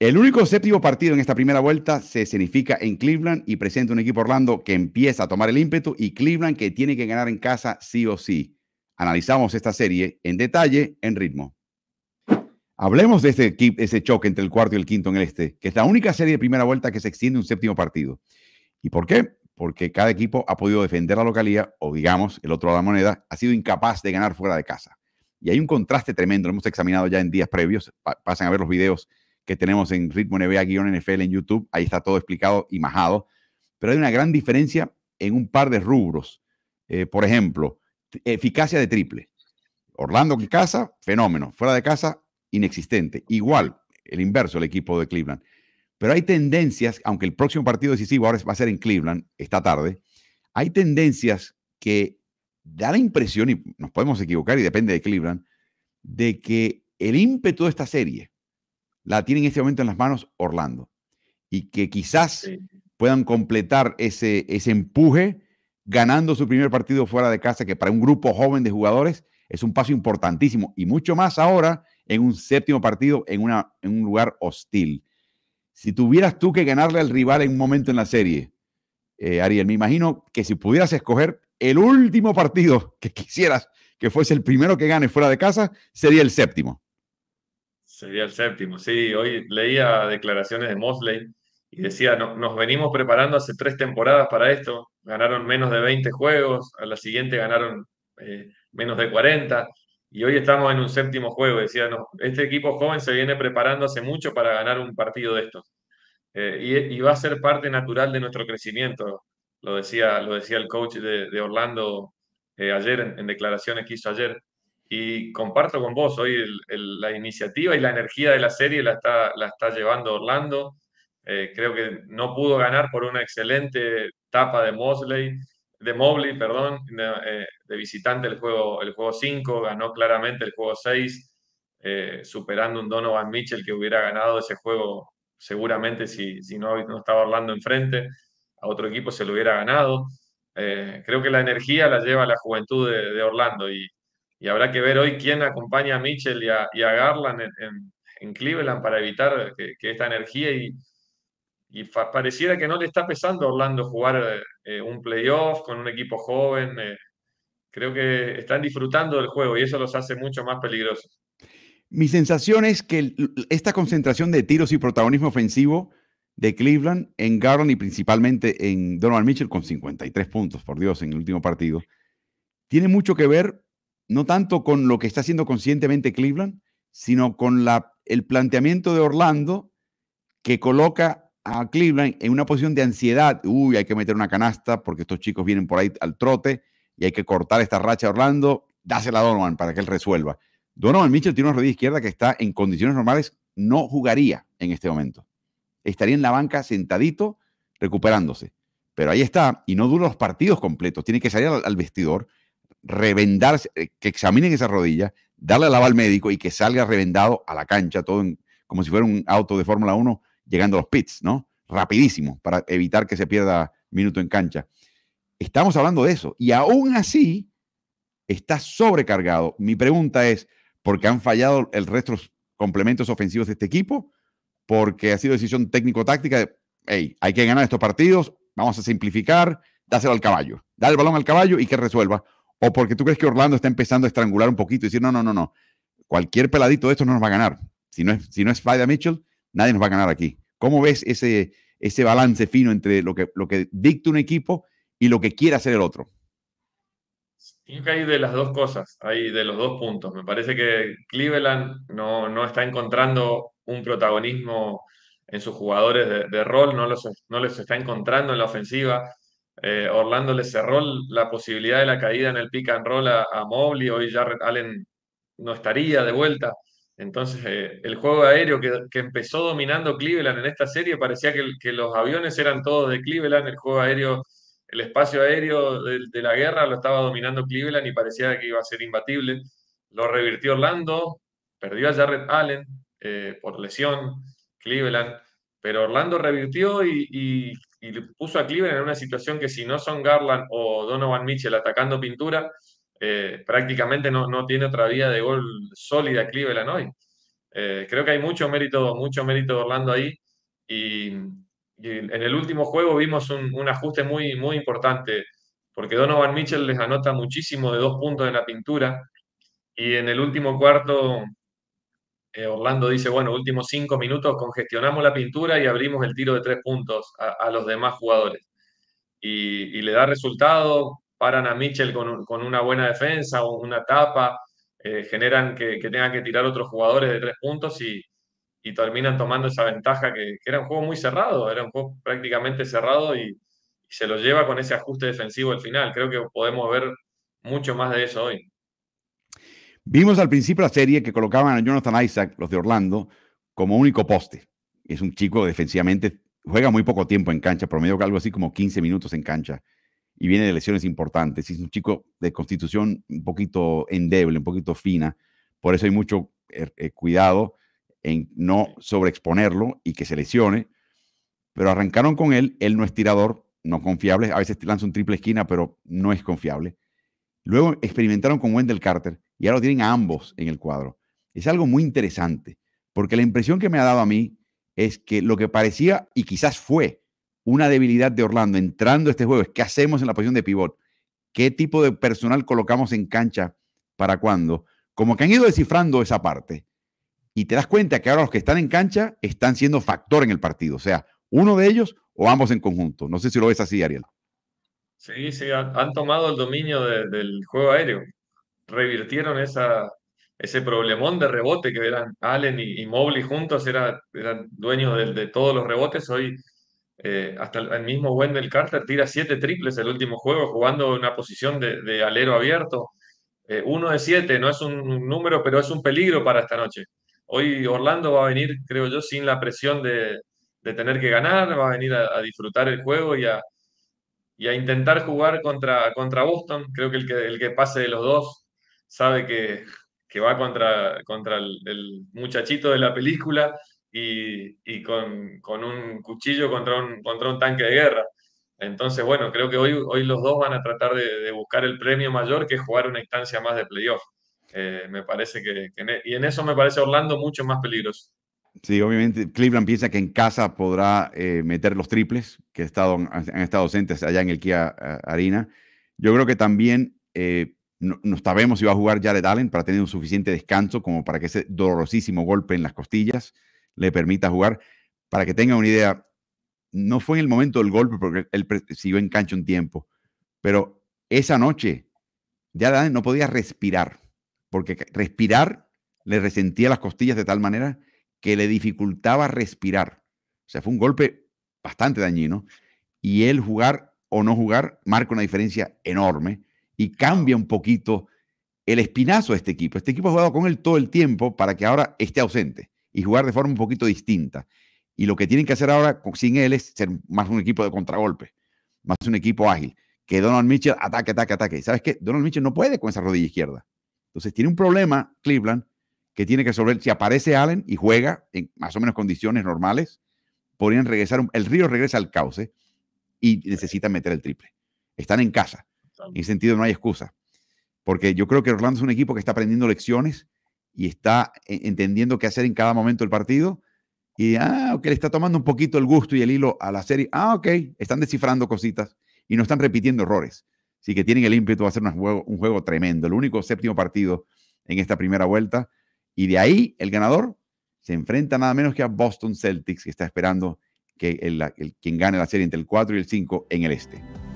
El único séptimo partido en esta primera vuelta se significa en Cleveland y presenta un equipo Orlando que empieza a tomar el ímpetu y Cleveland que tiene que ganar en casa sí o sí. Analizamos esta serie en detalle, en ritmo. Hablemos de este ese choque entre el cuarto y el quinto en el este, que es la única serie de primera vuelta que se extiende un séptimo partido. ¿Y por qué? Porque cada equipo ha podido defender la localía, o digamos, el otro lado de la moneda, ha sido incapaz de ganar fuera de casa. Y hay un contraste tremendo, lo hemos examinado ya en días previos, pasan a ver los videos que tenemos en Ritmo NBA-NFL en YouTube. Ahí está todo explicado y majado. Pero hay una gran diferencia en un par de rubros. Eh, por ejemplo, eficacia de triple. Orlando que casa, fenómeno. Fuera de casa, inexistente. Igual, el inverso, el equipo de Cleveland. Pero hay tendencias, aunque el próximo partido decisivo ahora va a ser en Cleveland, esta tarde, hay tendencias que da la impresión, y nos podemos equivocar y depende de Cleveland, de que el ímpetu de esta serie la tienen en este momento en las manos Orlando y que quizás puedan completar ese, ese empuje ganando su primer partido fuera de casa, que para un grupo joven de jugadores es un paso importantísimo y mucho más ahora en un séptimo partido en, una, en un lugar hostil. Si tuvieras tú que ganarle al rival en un momento en la serie, eh, Ariel, me imagino que si pudieras escoger el último partido que quisieras que fuese el primero que gane fuera de casa, sería el séptimo. Sería el séptimo, sí. Hoy leía declaraciones de Mosley y decía, nos venimos preparando hace tres temporadas para esto, ganaron menos de 20 juegos, a la siguiente ganaron eh, menos de 40 y hoy estamos en un séptimo juego. Decía, no, este equipo joven se viene preparando hace mucho para ganar un partido de estos. Eh, y, va a ser parte natural de nuestro crecimiento, lo decía, lo decía el coach de, Orlando eh, ayer en, declaraciones que hizo ayer. Y comparto con vos, hoy la iniciativa y la energía de la serie la está, la está llevando Orlando. Eh, creo que no pudo ganar por una excelente tapa de Mosley, de Mobley, perdón, de, eh, visitante el juego, el juego 5, ganó claramente el juego 6, eh, superando un Donovan Mitchell que hubiera ganado ese juego seguramente si, si no, no estaba Orlando enfrente, a otro equipo se lo hubiera ganado. creo que la energía la lleva la juventud de, de Orlando y, y habrá que ver hoy quién acompaña a Mitchell y a, Garland en, Cleveland para evitar que, esta energía y, pareciera que no le está pesando a Orlando jugar eh, un playoff con un equipo joven. Eh, creo que están disfrutando del juego y eso los hace mucho más peligrosos. Mi sensación es que esta concentración de tiros y protagonismo ofensivo de Cleveland en Garland y principalmente en Donald Mitchell con 53 puntos, por Dios, en el último partido, tiene mucho que ver no tanto con lo que está haciendo conscientemente Cleveland, sino con el planteamiento de Orlando que coloca a Cleveland en una posición de ansiedad. Uy, hay que meter una canasta porque estos chicos vienen por ahí al trote y hay que cortar esta racha de Orlando. Dásela a Donovan para que él resuelva. Donovan Mitchell tiene una rodilla izquierda que está en condiciones normales, no jugaría en este momento. Estaría en la banca sentadito, recuperándose. Pero ahí está, y no dura los partidos completos. Tiene que salir al vestidor revendarse, eh, que examinen esa rodilla, darle la lava al médico y que salga revendado a la cancha, todo como si fuera un auto de Fórmula 1 llegando a los pits, ¿no? Rapidísimo, para evitar que se pierda minuto en cancha. Estamos hablando de eso. Y aún así, está sobrecargado. Mi pregunta es, ¿por qué han fallado el resto de complementos ofensivos de este equipo? Porque ha sido decisión técnico-táctica de, hey, hay que ganar estos partidos, vamos a simplificar, dáselo al caballo. da el balón al caballo y que resuelva o porque tú crees que Orlando está empezando a estrangular un poquito y decir, no, no, no, no, cualquier peladito de estos no nos va a ganar. Si no es, si no Mitchell, nadie nos va a ganar aquí. ¿Cómo ves ese, ese balance fino entre lo que, lo que dicta un equipo y lo que quiere hacer el otro? Creo que hay de las dos cosas, hay de los dos puntos. Me parece que Cleveland no, no está encontrando un protagonismo en sus jugadores de, rol, no, los, no les está encontrando en la ofensiva. Eh, Orlando le cerró la posibilidad de la caída en el pick and roll a, Mobley, hoy Jarrett Allen no estaría de vuelta. Entonces, eh, el juego aéreo que, empezó dominando Cleveland en esta serie, parecía que, los aviones eran todos de Cleveland, el juego aéreo, el espacio aéreo de, la guerra lo estaba dominando Cleveland y parecía que iba a ser imbatible. Lo revirtió Orlando, perdió a Jarrett Allen eh, por lesión, Cleveland, pero Orlando revirtió y y puso a Cleveland en una situación que si no son Garland o Donovan Mitchell atacando pintura, eh, prácticamente no, tiene otra vía de gol sólida Cleveland hoy. Eh, creo que hay mucho mérito, mucho mérito de Orlando ahí y, en el último juego vimos un, ajuste muy, muy importante porque Donovan Mitchell les anota muchísimo de dos puntos en la pintura y en el último cuarto eh, Orlando dice, bueno, últimos cinco minutos, congestionamos la pintura y abrimos el tiro de tres puntos a, los demás jugadores. Y, le da resultado, paran a Mitchell con, una buena defensa, una tapa, eh, generan que, que, tengan que tirar otros jugadores de tres puntos y, terminan tomando esa ventaja que, era un juego muy cerrado, era un juego prácticamente cerrado y, y se lo lleva con ese ajuste defensivo al final. Creo que podemos ver mucho más de eso hoy. Vimos al principio la serie que colocaban a Jonathan Isaac, los de Orlando, como único poste. Es un chico defensivamente, juega muy poco tiempo en cancha, promedio algo así como 15 minutos en cancha y viene de lesiones importantes. Es un chico de constitución un poquito endeble, un poquito fina. Por eso hay mucho eh, eh, cuidado en no sobreexponerlo y que se lesione. Pero arrancaron con él, él no es tirador, no confiable. A veces lanza un triple esquina, pero no es confiable. Luego experimentaron con Wendell Carter y ahora lo tienen ambos en el cuadro. Es algo muy interesante, porque la impresión que me ha dado a mí es que lo que parecía y quizás fue una debilidad de Orlando entrando este juego es ¿qué hacemos en la posición de pivot? ¿Qué tipo de personal colocamos en cancha para cuándo? Como que han ido descifrando esa parte. Y te das cuenta que ahora los que están en cancha están siendo factor en el partido, o sea, uno de ellos o ambos en conjunto. No sé si lo ves así, Ariel. Sí, sí, han, tomado el dominio del juego aéreo revirtieron esa, ese problemón de rebote que eran Allen y, Mobley juntos, eran dueños de, todos los rebotes. Hoy eh, hasta el, mismo Wendell Carter tira siete triples el último juego, jugando en una posición de, alero abierto. Eh, uno de siete, no es un número, pero es un peligro para esta noche. Hoy Orlando va a venir, creo yo, sin la presión de, de tener que ganar, va a venir a, disfrutar el juego y a, y a intentar jugar contra, contra Boston. Creo que el, que el que pase de los dos sabe que, va contra, contra el, muchachito de la película y, con, un cuchillo contra un, contra un tanque de guerra. Entonces, bueno, creo que hoy, hoy los dos van a tratar de, buscar el premio mayor, que es jugar una instancia más de playoff. Eh, me parece que, e, y en eso me parece Orlando mucho más peligroso. Sí, obviamente Cleveland piensa que en casa podrá eh, meter los triples que han estado, ausentes allá en el Kia eh, Arena. Yo creo que también no, sabemos si va a jugar Jared Allen para tener un suficiente descanso como para que ese dolorosísimo golpe en las costillas le permita jugar. Para que tengan una idea, no fue en el momento del golpe porque él siguió en cancha un tiempo, pero esa noche Jared Allen no podía respirar porque respirar le resentía las costillas de tal manera que le dificultaba respirar. O sea, fue un golpe bastante dañino y él jugar o no jugar marca una diferencia enorme y cambia un poquito el espinazo de este equipo. Este equipo ha jugado con él todo el tiempo para que ahora esté ausente y jugar de forma un poquito distinta. Y lo que tienen que hacer ahora sin él es ser más un equipo de contragolpe, más un equipo ágil. Que Donald Mitchell ataque, ataque, ataque. ¿Sabes qué? Donald Mitchell no puede con esa rodilla izquierda. Entonces tiene un problema Cleveland que tiene que resolver. Si aparece Allen y juega en más o menos condiciones normales, podrían regresar. El río regresa al cauce y necesita meter el triple. Están en casa. En ese sentido no hay excusa, porque yo creo que Orlando es un equipo que está aprendiendo lecciones y está eh, entendiendo qué hacer en cada momento del partido. Y, ah, ok, le está tomando un poquito el gusto y el hilo a la serie. Ah, ok, están descifrando cositas y no están repitiendo errores. Así que tienen el ímpetu, va a un juego, tremendo. El único séptimo partido en esta primera vuelta. Y de ahí el ganador se enfrenta nada menos que a Boston Celtics, que está esperando que quien gane la serie entre el 4 y el 5 en el este.